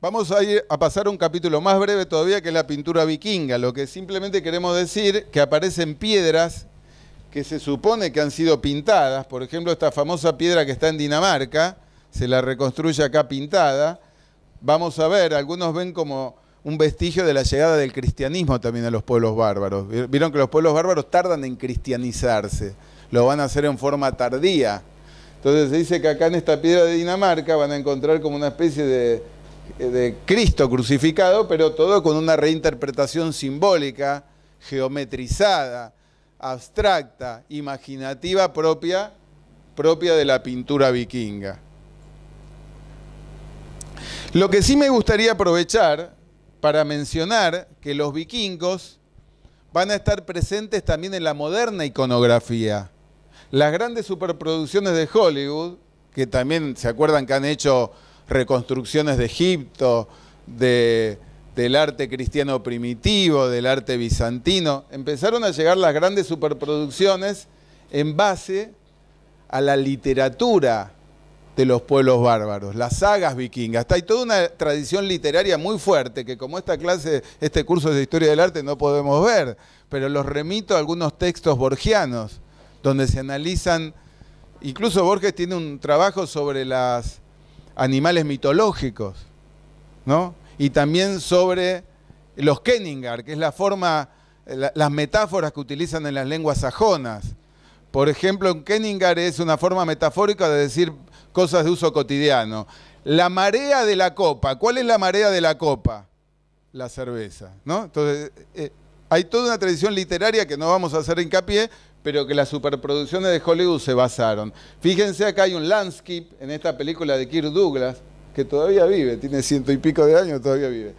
Vamos a, ir a pasar un capítulo más breve todavía que la pintura vikinga. Lo que simplemente queremos decir que aparecen piedras que se supone que han sido pintadas. Por ejemplo, esta famosa piedra que está en Dinamarca, se la reconstruye acá pintada. Vamos a ver, algunos ven como un vestigio de la llegada del cristianismo también a los pueblos bárbaros. Vieron que los pueblos bárbaros tardan en cristianizarse, lo van a hacer en forma tardía. Entonces se dice que acá en esta piedra de Dinamarca van a encontrar como una especie de de Cristo crucificado, pero todo con una reinterpretación simbólica, geometrizada, abstracta, imaginativa propia, propia de la pintura vikinga. Lo que sí me gustaría aprovechar para mencionar que los vikingos van a estar presentes también en la moderna iconografía. Las grandes superproducciones de Hollywood, que también se acuerdan que han hecho reconstrucciones de Egipto, del arte cristiano primitivo, del arte bizantino. Empezaron a llegar las grandes superproducciones en base a la literatura de los pueblos bárbaros, las sagas vikingas. Hay toda una tradición literaria muy fuerte que como esta clase, este curso de historia del arte no podemos ver, pero los remito a algunos textos borgianos, donde se analizan, incluso Borges tiene un trabajo sobre las animales mitológicos, ¿no? Y también sobre los Kenningar, que es la forma, las metáforas que utilizan en las lenguas sajonas. Por ejemplo, en Kenningar es una forma metafórica de decir cosas de uso cotidiano. La marea de la copa, ¿cuál es la marea de la copa? La cerveza, ¿no? Entonces, eh, hay toda una tradición literaria que no vamos a hacer hincapié, pero que las superproducciones de Hollywood se basaron. Fíjense acá hay un landscape en esta película de Kirk Douglas, que todavía vive, tiene ciento y pico de años, todavía vive.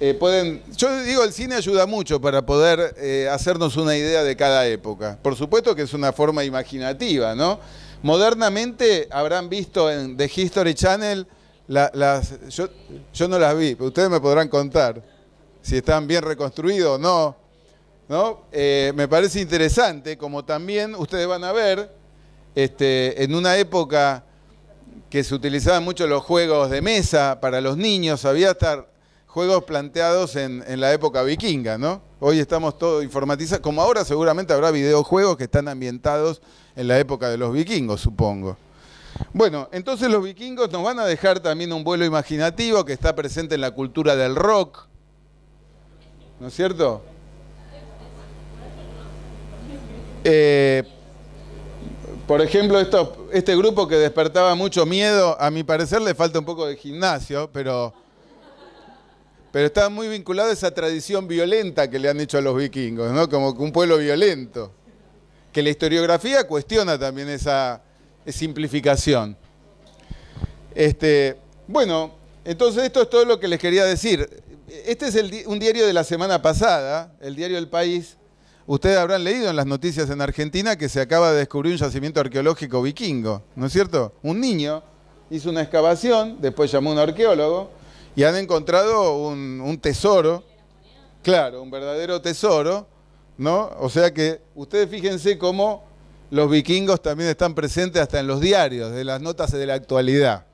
Eh, pueden, yo digo, el cine ayuda mucho para poder eh, hacernos una idea de cada época. Por supuesto que es una forma imaginativa, ¿no? Modernamente habrán visto en The History Channel las... yo no las vi, pero ustedes me podrán contar si están bien reconstruidos o no eh, me parece interesante, como también ustedes van a ver, este, en una época que se utilizaban mucho los juegos de mesa para los niños, había juegos planteados en, la época vikinga, ¿no? Hoy estamos todos informatizados, como ahora seguramente habrá videojuegos que están ambientados en la época de los vikingos, supongo. Bueno, entonces los vikingos nos van a dejar también un vuelo imaginativo que está presente en la cultura del rock, ¿no es cierto? Eh, por ejemplo, este grupo que despertaba mucho miedo, a mi parecer le falta un poco de gimnasio, pero, pero está muy vinculado a esa tradición violenta que le han hecho a los vikingos, ¿no? Como un pueblo violento. Que la historiografía cuestiona también esa simplificación. Este, bueno, entonces esto es todo lo que les quería decir. Este es un diario de la semana pasada, el diario El País, Ustedes habrán leído en las noticias en Argentina que se acaba de descubrir un yacimiento arqueológico vikingo, ¿no es cierto? Un niño hizo una excavación, después llamó a un arqueólogo y han encontrado un, tesoro, claro, un verdadero tesoro, ¿no? O sea que ustedes fíjense cómo los vikingos también están presentes hasta en los diarios, de las notas de la actualidad.